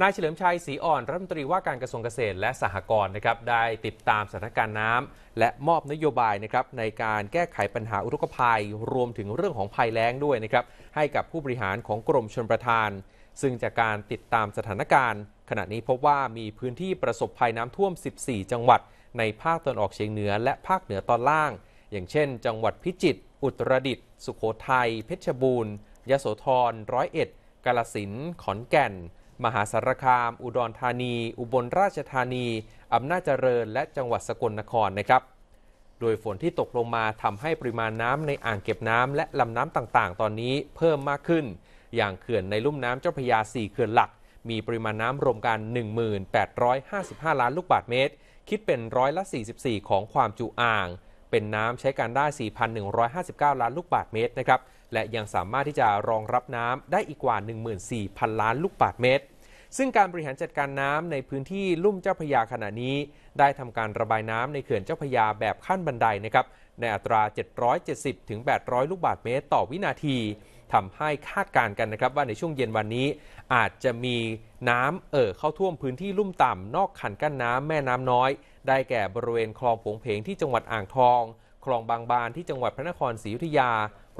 นายเฉลิมชัยศรีอ่อน รัฐมนตรีว่าการกระทรวงเกษตรและสหกรณ์นะครับได้ติดตามสถานการณ์น้ำ และมอบนโยบายนะครับในการแก้ไขปัญหาอุทกภัยรวมถึงเรื่องของภัยแล้งด้วยนะครับให้กับผู้บริหารของกรมชนประทาน ซึ่งจากการติดตามสถานการณ์ ขณะนี้พบว่ามีพื้นที่ประสบภัยน้ำท่วม 14 จังหวัด ในภาคตอนออกเฉียงเหนือและภาคเหนือตอนล่าง อย่างเช่น จังหวัดพิจิตรอุตรดิตถ์สุโขทัยเพชรบูรณ์ ยโสธรร้อยเอ็ดกาลสินขอนแก่นมหาสารคาม อุดรธานี อุบลราชธานีอำนาจเจริญ และจังหวัดสกลนครนะครับ โดยฝนที่ตกลงมาทำให้ปริมาณน้ำในอ่างเก็บน้ำและลำน้ำต่างๆ ตอนนี้เพิ่มมากขึ้น อย่างเขื่อนในลุ่มน้ำเจ้าพระยา 4 เขื่อนหลัก มีปริมาณน้ำรวมกัน 1855 ล้านลูกบาศก์เมตร คิดเป็นร้อยละ44 ของความจุอ่าง เป็นน้ำใช้การได้ 4,159 ล้านลูกบาศก์เมตรนะครับ และยังสามารถที่จะรองรับน้ำได้อีกกว่า 14,000 ล้านลูกบาศก์เมตรซึ่งการบริหารจัดการน้ำในพื้นที่ลุ่มเจ้าพยาขณะนี้ ได้ทำการระบายน้ำในเขื่อนเจ้าพยาแบบขั้นบันไดนะครับในอัตรา 770 ถึง 800 ลูกบาศก์เมตรต่อวินาทีทำให้คาดการณ์กันนะครับว่าในช่วงเย็นวันนี้ อาจจะมีน้ำเอ่อเข้าท่วมพื้นที่ลุ่มต่ำนอกขันกั้นน้ำแม่น้ำน้อย ได้แก่บริเวณคลองผงเพงที่จังหวัดอ่างทองคลองบางบานที่จังหวัดพระนครศรีอยุธยา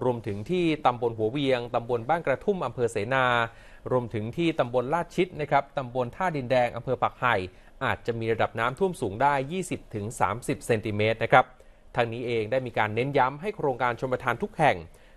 รวมถึงที่ตำบลหัวเวียง ตำบลบ้านกระทุ่มอำเภอเสนา รวมถึงที่ตำบลลาดชิดนะครับ ตำบลท่าดินแดง อำเภอปักไห่ อาจจะมีระดับน้ำท่วมสูงได้ 20-30 เซนติเมตรนะครับทางนี้เองได้มีการเน้นย้ำให้โครงการชมประทานทุกแห่ง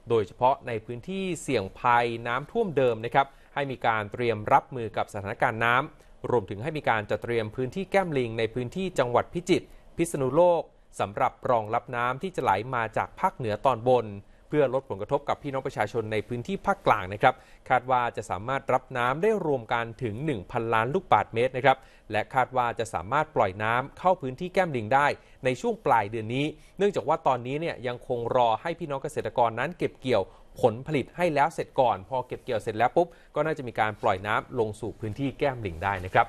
โดยเฉพาะในพื้นที่เสี่ยงภัยน้ำท่วมเดิมนะครับ ให้มีการเตรียมรับมือกับสถานการณ์น้ำรวมถึงให้มีการจัดเตรียมพื้นที่แก้มลิง ในพื้นที่จังหวัดพิจิตร พิษณุโลกสำหรับรองรับน้ำที่จะไหลามาจากภาคเหนือตอนบน เพื่อลดผลกระทบกับพี่น้องประชาชนในพื้นที่ภาคกลางนะครับคาดว่าจะสามารถรับน้ำได้รวมกันถึง 1,000ล้านลูกบาศก์เมตรนะครับและคาดว่าจะสามารถปล่อยน้ำเข้าพื้นที่แก้มลิงได้ ในช่วงปลายเดือนนี้ เนื่องจากว่าตอนนี้เนี่ยยังคงรอให้พี่น้องเกษตรกรนั้นเก็บเกี่ยวผลผลิตให้แล้วเสร็จก่อน พอเก็บเกี่ยวเสร็จแล้วปุ๊บก็น่าจะมีการปล่อยน้ำลงสู่พื้นที่แก้มลิงได้นะครับ